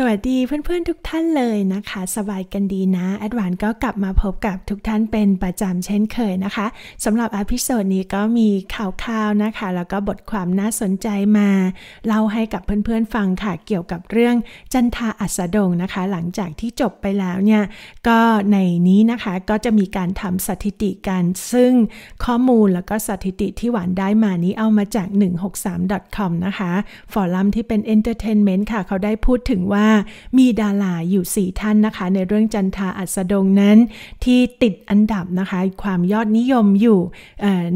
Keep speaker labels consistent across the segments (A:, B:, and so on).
A: สวัสดีเพื่อนๆ ทุกท่านเลยนะคะ สบายกันดีนะแอดวานก็กลับมาพบกับทุกท่านเป็นประจำเช่นเคยนะคะสำหรับอพิโซดนี้ก็มีข่าวๆนะคะ แล้วก็บทความน่าสนใจมา เล่าให้กับเพื่อนๆฟังค่ะเกี่ยวกับเรื่องจันทาอัสดงนะคะ หลังจากที่จบไปแล้วเนี่ย ก็ในนี้นะคะก็จะมีการทำสถิติกัน ซึ่งข้อมูลแล้วก็สถิติที่หวานได้มานี้เอามาจาก 163.com นะคะฟอรัมที่เป็น Entertainment ค่ะ เขาได้พูดถึงว่าามีดาราอยู่ 4 ท่านนะคะ ในเรื่องจันทาอัสดงนั้น ที่ติดอันดับนะคะ ความยอดนิยมอยู่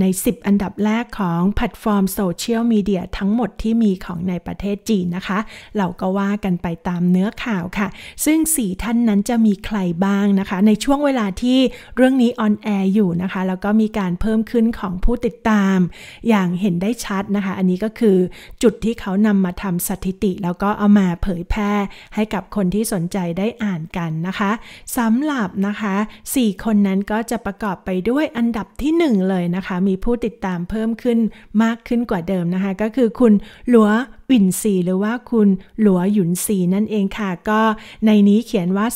A: ใน 10 อันดับแรกของแพลตฟอร์มโซเชียลมีเดียทั้งหมดที่มีของในประเทศจีนนะคะ เราก็ว่ากันไปตามเนื้อข่าวค่ะ ซึ่ง 4 ท่านนั้นจะมีใครบ้างนะคะ ในช่วงเวลาที่เรื่องนี้ออนแอร์อยู่นะคะ แล้วก็มีการเพิ่มขึ้นของผู้ติดตาม อย่างเห็นได้ชัดนะคะอันนี้ก็คือจุดที่เขานำมาทำสถิติแล้วก็เอามาเผยแพร่ให้กับคนที่สนใจได้อ่านกันนะคะสำหรับนะคะ4คนนั้นก็จะประกอบไปด้วยอันดับที่1เลยนะคะ มีผู้ติดตามเพิ่มขึ้นมากขึ้นกว่าเดิมนะคะก็คือคุณหลัววินซีหรือว่าคุณหลัวหยุนซีนั่นเองค่ะ ก็ในนี้เขียนว่า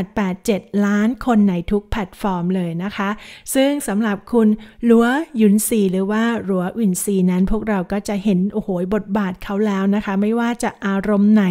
A: 3.887ล้านคนในทุกแพลตฟอร์มเลยนะคะ ซึ่งสำหรับคุณหลัวหยุนซีหรือว่าหลัววินซีนั้นพวกเราก็จะเห็นโอ้โหบทบาทเขาแล้วนะคะ ไม่ว่าจะอารมณ์ไหน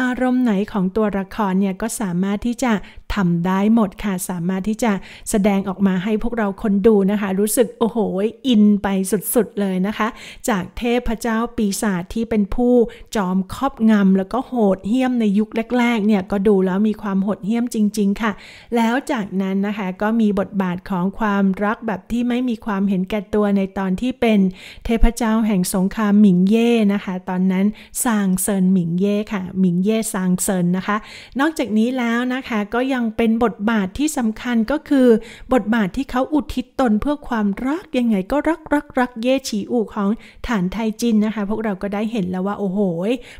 A: อารมณ์ไหนของตัวละครเนี่ยก็สามารถที่จะทำได้หมดค่ะสามารถที่จะแสดงออกมาให้พวกเราคนดูนะคะ รู้สึกโอ้โหอินไปสุดๆเลยนะคะ จากเทพเจ้าปีศาจที่เป็นผู้จอมครอบงำแล้วก็โหดเหี้ยมในยุคแรกๆเนี่ยก็ดูแล้วมีความโหดเหี้ยมจริง ๆค่ะ แล้วจากนั้นนะคะก็มีบทบาทของความรักแบบที่ไม่มีความเห็นแก่ตัวในตอนที่เป็นเทพเจ้าแห่งสงครามหมิงเย่นะคะ ตอนนั้นซางเซินหมิงเย่ค่ะหมิงเย่ซางเซินนะคะ นอกจากนี้แล้วนะคะก็ยังังเป็นบทบาทที่สำคัญก็คือ บทบาทที่เขาอุทิศตนเพื่อความรักยังไงก็รักรัก รักเย่ฉีอู่ของฐานไทยจินนะคะ พวกเราก็ได้เห็นแล้วว่า โอ้โห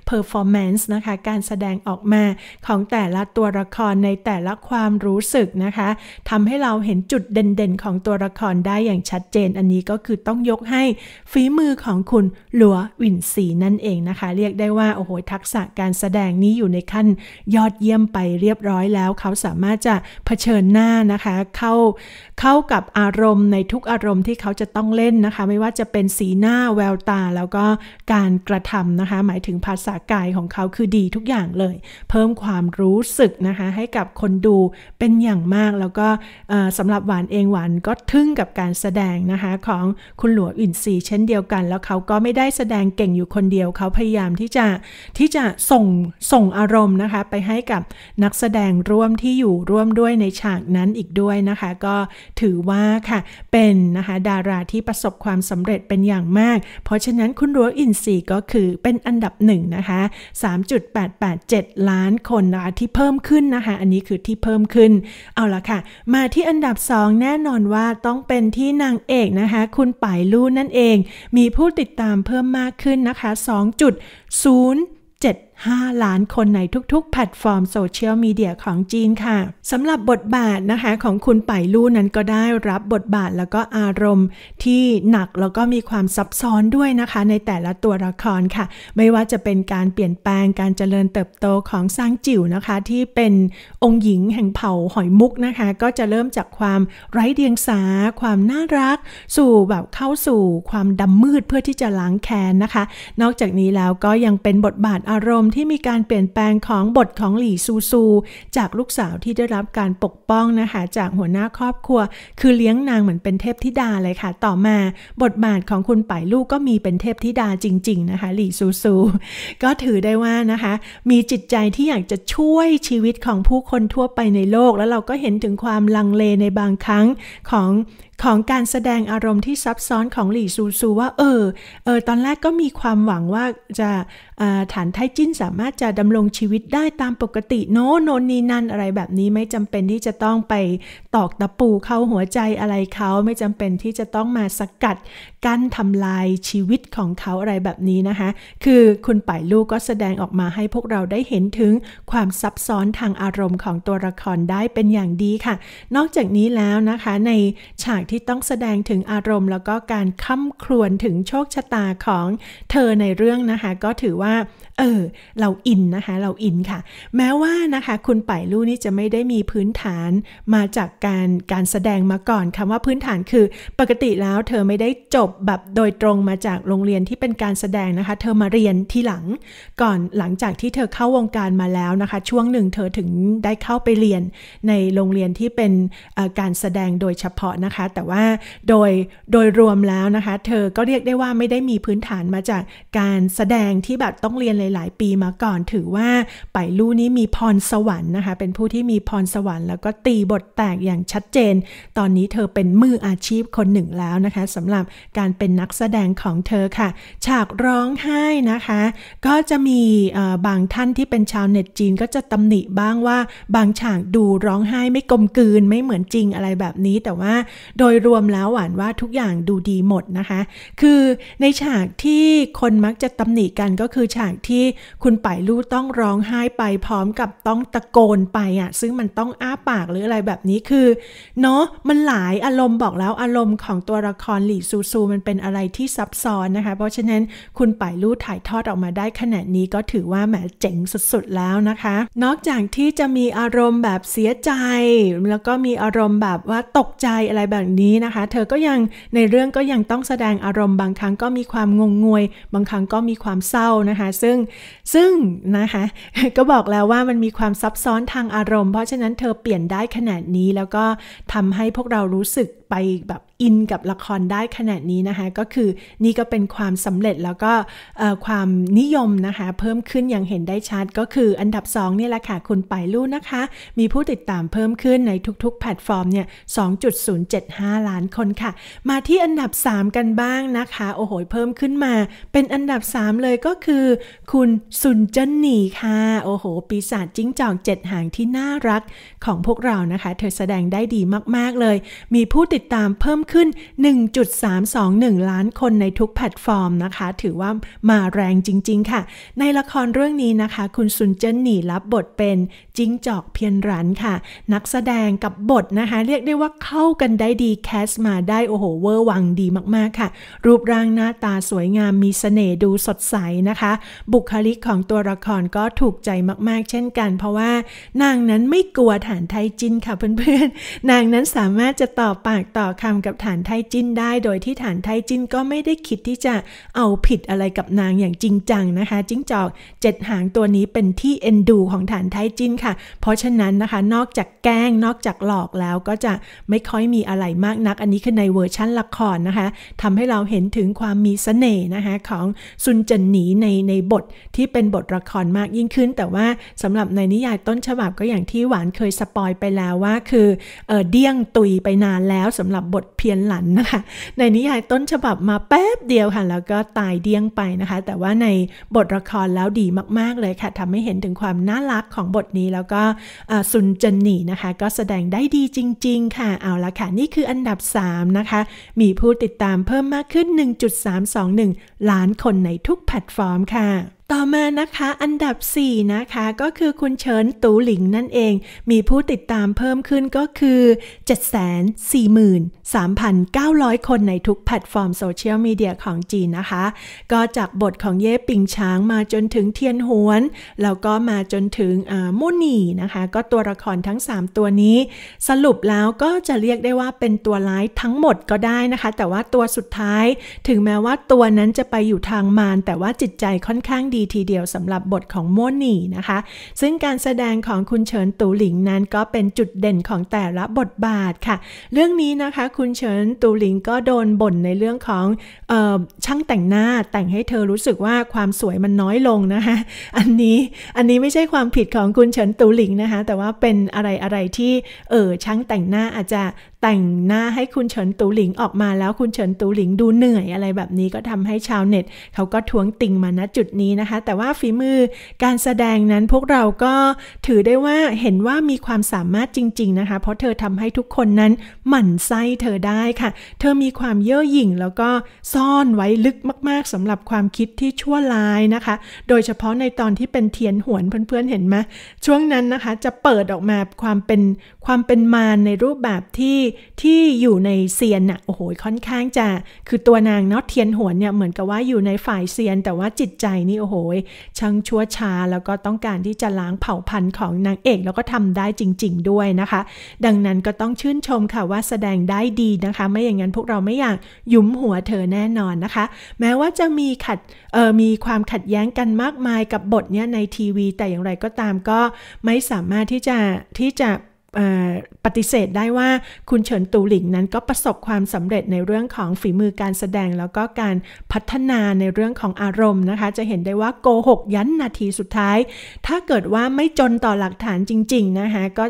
A: เพอร์ฟอร์แมนซ์นะคะ การแสดงออกมาของแต่ละตัวละครในแต่ละความรู้สึกนะคะทำให้เราเห็นจุดเด่น ๆ ของตัวละครได้อย่างชัดเจน อันนี้ก็คือต้องยกให้ฝีมือของคุณหลัววินสีนั่นเองนะคะ เรียกได้ว่าโอ้โหทักษะการแสดงนี้อยู่ในขั้นยอดเยี่ยมไปเรียบร้อยแล้วเขาสาามารถจะะเผชิญหน้านะคะเข้าเข้ากับอารมณ์ในทุกอารมณ์ที่เขาจะต้องเล่นนะคะ ไม่ว่าจะเป็นสีหน้าแววตา แล้วก็การกระทำนะคะหมายถึงภาษากายของเขาคือดีทุกอย่างเลย เพิ่มความรู้สึกนะคะให้กับคนดูเป็นอย่างมาก แล้วก็สำหรับหวานเองหวานก็ทึ่งกับการแสดงนะคะของคุณหลวงอินทรีเช่นเดียวกัน แล้วเขาก็ไม่ได้แสดงเก่งอยู่คนเดียว เขาพยายามที่จะที่จะส่งส่งอารมณ์นะคะไปให้กับนักแสดงร่วมที่อยู่ร่วมด้วยในฉากนั้นอีกด้วยนะคะ ก็ถือว่าค่ะเป็นนะคะ ดาราที่ประสบความสำเร็จเป็นอย่างมาก เพราะฉะนั้นคุณรัวอินซีก็คือเป็นอันดับหนึ่งนะคะ3.887 ล้านคนนะคะที่เพิ่มขึ้นนะคะ อันนี้คือที่เพิ่มขึ้น เอาละค่ะ มาที่อันดับ 2 แน่นอนว่าต้องเป็นที่นางเอกนะคะ คุณป่ายลู่นั่นเองมีผู้ติดตามเพิ่มมากขึ้นนะคะ2.0 7 5 ล้านคนในทุกๆ แพลตฟอร์มโซเชียลมีเดียของจีนค่ะสำหรับบทบาทนะคะ ของคุณไปลู่นั้นก็ได้รับบทบาทแล้วก็อารมณ์ที่หนัก แล้วก็มีความซับซ้อนด้วยนะคะ ในแต่ละตัวละครค่ะ ไม่ว่าจะเป็นการเปลี่ยนแปลงการเจริญเติบโตของซางจิ๋วนะคะ ที่เป็นองค์หญิงแห่งเผ่าหอยมุกนะคะ ก็จะเริ่มจากความไร้เดียงสา ความน่ารัก สู่แบบเข้าสู่ ความดำมืดเพื่อที่จะล้างแค้นนะคะ นอกจากนี้แล้วก็ยังเป็นบทบาทอารมณ์ที่มีการเปลี่ยนแปลงของบทของหลี่ซูซู จากลูกสาวที่ได้รับการปกป้องนะคะ จากหัวหน้าครอบครัว คือเลี้ยงนางเหมือนเป็นเทพธิดาเลยค่ะ ต่อมาบทบาทของคุณป่ายลูกก็มีเป็นเทพธิดาจริงๆนะคะหลี่ซูซู ก็ถือได้ว่านะคะมีจิตใจที่อยากจะช่วยชีวิตของผู้คนทั่วไปในโลก แล้วเราก็เห็นถึงความลังเลในบางครั้งของของการแสดงอารมณ์ที่ซับซ้อนของหลี่ซูซูว่าเออ เออตอนแรกก็มีความหวังว่าจะฐานไทจิ้นสามารถจะดำรงชีวิตได้ตามปกติโนโนนีนันอะไรแบบนี้ไม่จำเป็นที่จะต้องไปตอกตะปูเข้าหัวใจอะไรเขาไม่จำเป็นที่จะต้องมาสกัดกั้นทำลายชีวิตของเขาอะไรแบบนี้นะคะ คือคุณป่ายลูกก็แสดงออกมาให้พวกเราได้เห็นถึงความซับซ้อนทางอารมณ์ของตัวละครได้เป็นอย่างดีค่ะ นอกจากนี้แล้วนะคะ ในฉากที่ต้องแสดงถึงอารมณ์ แล้วก็การค้ำครวญถึงโชคชะตาของเธอในเรื่องนะคะ ก็ถือว่าเออเราอินนะคะเราอินค่ะ แม้ว่านะคะคุณไปลู่นี่จะไม่ได้มีพื้นฐานมาจากการการแสดงมาก่อนคำว่าพื้นฐานคือปกติแล้ว เธอไม่ได้จบแบบโดยตรงมาจากโรงเรียนที่เป็นการแสดงนะคะ เธอมาเรียนทีหลังก่อนหลังจากที่เธอเข้าวงการมาแล้วนะคะ ช่วงหนึ่งเธอถึงได้เข้าไปเรียนในโรงเรียนที่เป็นการแสดงโดยเฉพาะนะคะแต่ว่า โดยโดยรวมแล้วนะคะ เธอก็เรียกได้ว่าไม่ได้มีพื้นฐานมาจากการแสดงที่แบบต้องเรียนหลายๆ ปีมาก่อนถือว่าไปลู่นี้มีพรสวรรค์นะคะเป็นผู้ที่มีพรสวรรค์แล้วก็ตีบทแตกอย่างชัดเจน ตอนนี้เธอเป็นมืออาชีพคนหนึ่งแล้วนะคะสำหรับการเป็นนักแสดงของเธอค่ะ ฉากร้องไห้นะคะ ก็จะมีบางท่านที่เป็นชาวเน็ตจีนก็จะตำหนิบ้างว่าบางฉากดูร้องไห้ไม่กลมกลืนไม่เหมือนจริงอะไรแบบนี้แต่ว่าโดยรวมแล้วหวานว่าทุกอย่างดูดีหมดนะคะ คือในฉากที่คนมักจะตำหนิกันก็คือฉากที่คุณปยลู่ต้องร้องไห้ไปพร้อมกับต้องตะโกนไปอะ่ะ ซึ่งมันต้องอ้าปากหรืออะไรแบบนี้คือเนาะมันหลายอารมณ์บอกแล้วอารมณ์ของตัวละครหลี่ซูซูมันเป็นอะไรที่ซับซ้อนนะคะ เพราะฉะนั้นคุณปยลู่ถ่ายทอดออกมาได้ขนาดนี้ก็ถือว่าแหมเจ๋งสุดๆแล้วนะคะ นอกจากที่จะมีอารมณ์แบบเสียใจแล้วก็มีอารมณ์แบบว่าตกใจอะไรแบบนี้นะคะ เธอก็ยังในเรื่องก็ยังต้องแสดงอารมณ์บางครั้งก็มีความงงงวยบางครั้งก็มีความเศร้านะคะซึ่งซึ่งนะคะก็บอกแล้วว่ามันมีความซับซ้อนทางอารมณ์ เพราะฉะนั้นเธอเปลี่ยนได้ขนาดนี้แล้วก็ทำให้พวกเรารู้สึกไปแบบอินกับละครได้ขนาดนี้นะคะ ก็คือนี่ก็เป็นความสำเร็จแล้วก็ความนิยมนะคะ เพิ่มขึ้นอย่างเห็นได้ชัดก็คืออันดับ 2 นี่แหละค่ะ คุณไปลู่นะคะ มีผู้ติดตามเพิ่มขึ้นในทุกๆแพลตฟอร์มเนี่ย2.075 ล้านคนค่ะ มาที่อันดับ 3 กันบ้างนะคะ โอ้โหเพิ่มขึ้นมา เป็นอันดับ 3 เลยก็คือคุณสุนจินนีค่ะโอ้โห ปีศาจจิ้งจอกเจ็ดหางที่น่ารักของพวกเรานะคะเธอแสดงได้ดีมากๆเลย มีผู้ติดตามเพิ่มขึ้น 1.321 ล้านคนในทุกแพลตฟอร์มนะคะ ถือว่ามาแรงจริงๆค่ะ ในละครเรื่องนี้นะคะ คุณซุนเจินหนีรับบทเป็น จิ้งจอกเพียนรันค่ะ นักแสดงกับบทนะคะ เรียกได้ว่าเข้ากันได้ดี แคสมาได้โอ้โหเวอร์วังดีมากๆค่ะ รูปร่างหน้าตาสวยงาม มีสเสน่ห์ดูสดใสนะคะ บุคลิกของตัวละครก็ถูกใจมากๆ เช่นกัน เพราะว่า นางนั้นไม่กลัวฐานไทยจินค่ะเพื่อนๆ นางนั้นสามารถจะต่อปากต่อคำกับฐานไทจินได้โดยที่ฐานไทจินก็ไม่ได้คิดที่จะเอาผิดอะไรกับนางอย่างจริงจังนะคะจิ้งจอกเจ็ดหางตัวนี้เป็นที่เอ็นดูของฐานไทจินค่ะ เพราะฉะนั้นนะคะนอกจากแกล้งนอกจากหลอกแล้วก็จะไม่ค่อยมีอะไรมากนัก อันนี้คือในเวอร์ชั่นละครนะคะทำให้เราเห็นถึงความมีสเสน่ห์นะคะของซุนจันหนีในในบทที่เป็นบทละครมากยิ่งขึ้น แต่ว่าสำหรับในนิยายต้นฉบับก็อย่างที่หวานเคยสปอยไปแล้วว่าคือเออเดี้ยงตุยไปนานแล้วสำหรับบทพิพียนหลันนะคะ ในนิยายต้นฉบับมาแป๊บเดียวค่ะ แล้วก็ตายเดี้ยงไปนะคะ แต่ว่าในบทละครแล้วดีมากๆเลยค่ะทำให้เห็นถึงความน่ารักของบทนี้แล้วก็ซุนจันหนีนะคะ ก็แสดงได้ดีจริงๆค่ะ เอาละค่ะ นี่คืออันดับ 3 นะคะ มีผู้ติดตามเพิ่มมากขึ้น 1.321 ล้านคนในทุกแพลตฟอร์มค่ะต่อมานะคะ อันดับ 4 นะคะก็คือคุณเฉินตูหลิงนั่นเอง มีผู้ติดตามเพิ่มขึ้นก็คือ 743,900 คนในทุกแพลตฟอร์มโซเชียลมีเดียของจีนนะคะ ก็จากบทของเย่ปิงช้างมาจนถึงเทียนหวน แล้วก็มาจนถึงมุนี่นะคะ ก็ตัวละครทั้ง 3 ตัวนี้ สรุปแล้วก็จะเรียกได้ว่าเป็นตัวร้ายทั้งหมดก็ได้นะคะ แต่ว่าตัวสุดท้ายถึงแม้ว่าตัวนั้นจะไปอยู่ทางมารแต่ว่าจิตใจค่อนข้างดีีทีเดียวสำหรับบทของโมนี่นะคะ ซึ่งการแสดงของคุณเฉินตูหลิงนั้นก็เป็นจุดเด่นของแต่ละบทบาทค่ะ เรื่องนี้นะคะคุณเฉินตูหลิงก็โดนบ่นในเรื่องของออช่างแต่งหน้าแต่งให้เธอรู้สึกว่าความสวยมันน้อยลงนะคะอันนี้อันนี้ไม่ใช่ความผิดของคุณเฉินตูหลิงนะคะ แต่ว่าเป็นอะไรอะไรที่เออช่างแต่งหน้าอาจจะแต่งหน้าให้คุณเฉินตูหลิงออกมา แล้วคุณเฉินตูหลิงดูเหนื่อยอะไรแบบนี้ ก็ทำให้ชาวเน็ตเขาก็ทวงติงมาณจุดนี้นะคะแต่ว่าฝีมือการแสดงนั้นพวกเราก็ถือได้ว่าเห็นว่ามีความสามารถจริงๆนะคะ เพราะเธอทำให้ทุกคนนั้นหมั่นไส้เธอได้ค่ะ เธอมีความเย่อหยิ่งแล้วก็ซ่อนไว้ลึกมากๆสำหรับความคิดที่ชั่วร้ายนะคะ โดยเฉพาะในตอนที่เป็นเทียนหวน เพื่อนๆเห็นไหมช่วงนั้นนะคะจะเปิดออกมาความเป็นความเป็นมารในรูปแบบที่ที่อยู่ในเซียนน่ะ โอ้โห ค่อนข้างจะ คือตัวนางเนาะเทียนหวนเนี่ยเหมือนกับว่าอยู่ในฝ่ายเซียนแต่ว่าจิตใจนี่โอ้โหยช่างชั่วช้าแล้วก็ต้องการที่จะล้างเผ่าพันธุ์ของนางเอกแล้วก็ทำได้จริงๆ ด้วยนะคะ ดังนั้นก็ต้องชื่นชมค่ะว่าแสดงได้ดีนะคะ ไม่อย่างนั้นพวกเราไม่อยากยุ้มหัวเธอแน่นอนนะคะ แม้ว่าจะมีขัดเออมีความขัดแย้งกันมากมายกับบทเนี้ยในทีวี แต่อย่างไรก็ตามก็ไม่สามารถที่จะที่จะปฏิเสธได้ว่าคุณเฉินตูหลิงนั้นก็ประสบความสำเร็จในเรื่องของฝีมือการแสดงแล้วก็การพัฒนาในเรื่องของอารมณ์นะคะ จะเห็นได้ว่าโกหกยันนาทีสุดท้ายถ้าเกิดว่าไม่จนต่อหลักฐานจริงๆนะคะก็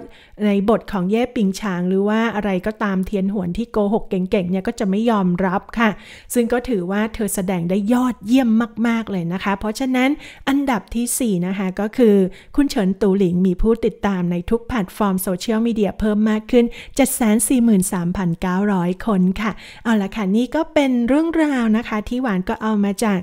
A: ในบทของเย่ปิงฉางหรือว่าอะไรก็ตามเทียนหวนที่โกหกเก่งๆเนี่ยก็จะไม่ยอมรับค่ะ ซึ่งก็ถือว่าเธอแสดงได้ยอดเยี่ยมมากๆเลยนะคะเพราะฉะนั้นอันดับที่4นะคะก็คือคุณเฉินตูหลิงมีผู้ติดตามในทุกแพลตฟอร์มโซเชียลมีเดียเพิ่มมากขึ้น 743,900 คนค่ะ เอาละค่ะ นี่ก็เป็นเรื่องราวนะคะที่หวานก็เอามาจาก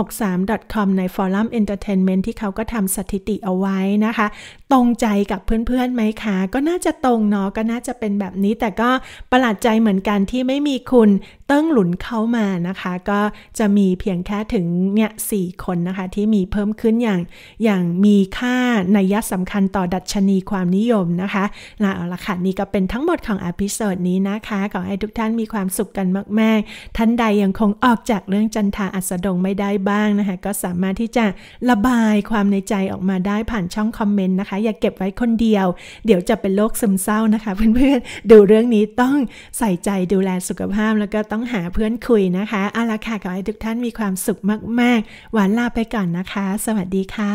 A: 163.com ในฟัมเอนเตอร์เทนเมน n ์ที่เขาก็ทำสถิติเอาไว้นะคะตรงใจกับเพื่อนๆไหมคะ ก็น่าจะตรงเนาะก็น่าจะเป็นแบบนี้แต่ก็ประหลาดใจเหมือนกันที่ไม่มีคุณเติ้งหลุนเข้ามานะคะ ก็จะมีเพียงแค่ถึงเนี่ยสคนนะคะที่มีเพิ่มขึ้นอย่างอย่างมีค่าในัยสำคัญต่อดัชนีความนิยมนะคะเอาละค่ะนี่ก็เป็นทั้งหมดของอพิโซดนี้นะคะขอให้ทุกท่านมีความสุขกันมากๆท่านใดยังคงออกจากเรื่องจันทาอัสดงไม่ได้บ้างนะคะ ก็สามารถที่จะระบายความในใจออกมาได้ผ่านช่องคอมเมนต์นะคะอย่าเก็บไว้คนเดียว เดี๋ยวจะเป็นโรคซึมเศร้านะคะ เพื่อนๆดูเรื่องนี้ต้องใส่ใจดูแลสุขภาพแล้วก็ต้องหาเพื่อนคุยนะคะเอาละค่ะขอให้ทุกท่านมีความสุขมากๆหวานลาไปก่อนนะคะ สวัสดีค่ะ